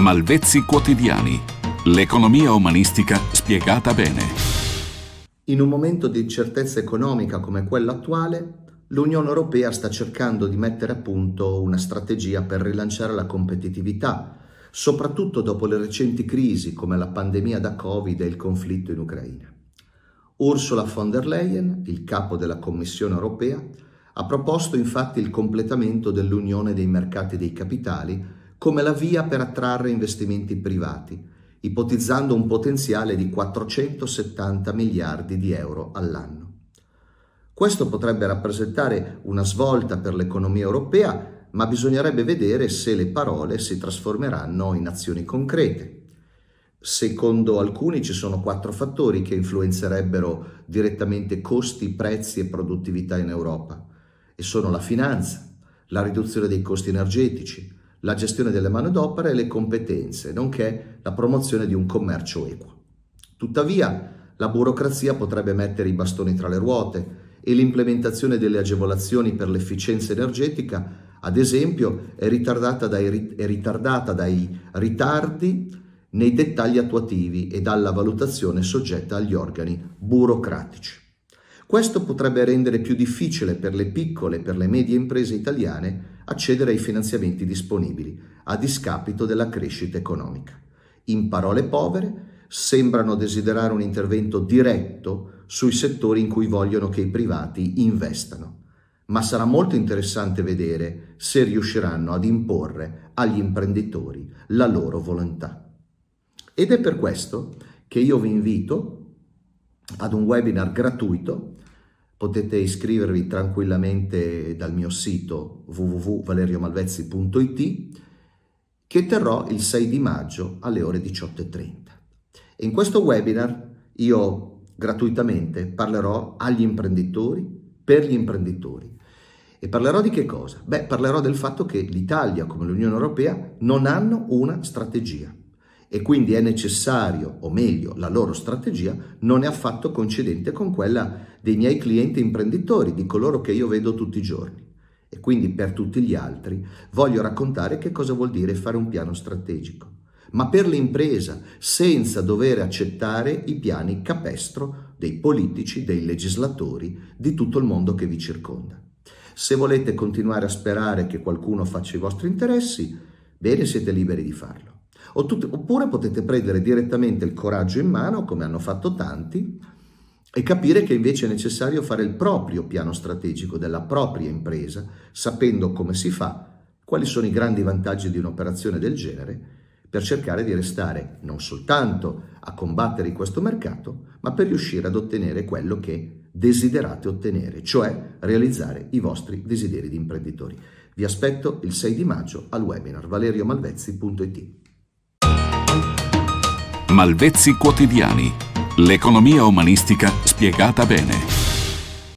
Malvezzi quotidiani. L'economia umanistica spiegata bene. In un momento di incertezza economica come quello attuale, l'Unione Europea sta cercando di mettere a punto una strategia per rilanciare la competitività, soprattutto dopo le recenti crisi come la pandemia da Covid e il conflitto in Ucraina. Ursula von der Leyen, il capo della Commissione Europea, ha proposto infatti il completamento dell'Unione dei mercati dei capitali come la via per attrarre investimenti privati, ipotizzando un potenziale di 470 miliardi di euro all'anno. Questo potrebbe rappresentare una svolta per l'economia europea, ma bisognerebbe vedere se le parole si trasformeranno in azioni concrete. Secondo alcuni ci sono quattro fattori che influenzerebbero direttamente costi, prezzi e produttività in Europa e sono la finanza, la riduzione dei costi energetici, la gestione delle manodopera e le competenze, nonché la promozione di un commercio equo. Tuttavia, la burocrazia potrebbe mettere i bastoni tra le ruote e l'implementazione delle agevolazioni per l'efficienza energetica ad esempio, è ritardata, dai, è ritardata dai, ritardi nei dettagli attuativi e dalla valutazione soggetta agli organi burocratici. Questo potrebbe rendere più difficile per le piccole e per le medie imprese italiane accedere ai finanziamenti disponibili, a discapito della crescita economica. In parole povere, sembrano desiderare un intervento diretto sui settori in cui vogliono che i privati investano. Ma sarà molto interessante vedere se riusciranno ad imporre agli imprenditori la loro volontà. Ed è per questo che io vi invito ad un webinar gratuito. Potete iscrivervi tranquillamente dal mio sito www.valeriomalvezzi.it che terrò il 6 di maggio alle ore 18.30. In questo webinar io gratuitamente parlerò agli imprenditori, per gli imprenditori. E parlerò di che cosa? Beh, parlerò del fatto che l'Italia, come l'Unione Europea, non hanno una strategia e quindi è necessario, o meglio, la loro strategia non è affatto coincidente con quella dei miei clienti imprenditori, di coloro che io vedo tutti i giorni. E quindi per tutti gli altri voglio raccontare che cosa vuol dire fare un piano strategico, ma per l'impresa, senza dover accettare i piani capestro dei politici, dei legislatori, di tutto il mondo che vi circonda. Se volete continuare a sperare che qualcuno faccia i vostri interessi, bene, siete liberi di farlo oppure potete prendere direttamente il coraggio in mano, come hanno fatto tanti, e capire che invece è necessario fare il proprio piano strategico della propria impresa, sapendo come si fa, quali sono i grandi vantaggi di un'operazione del genere, per cercare di restare non soltanto a combattere in questo mercato, ma per riuscire ad ottenere quello che desiderate ottenere, cioè realizzare i vostri desideri di imprenditori. Vi aspetto il 6 di maggio al webinar valeriomalvezzi.it. Malvezzi Quotidiani. L'economia umanistica spiegata bene.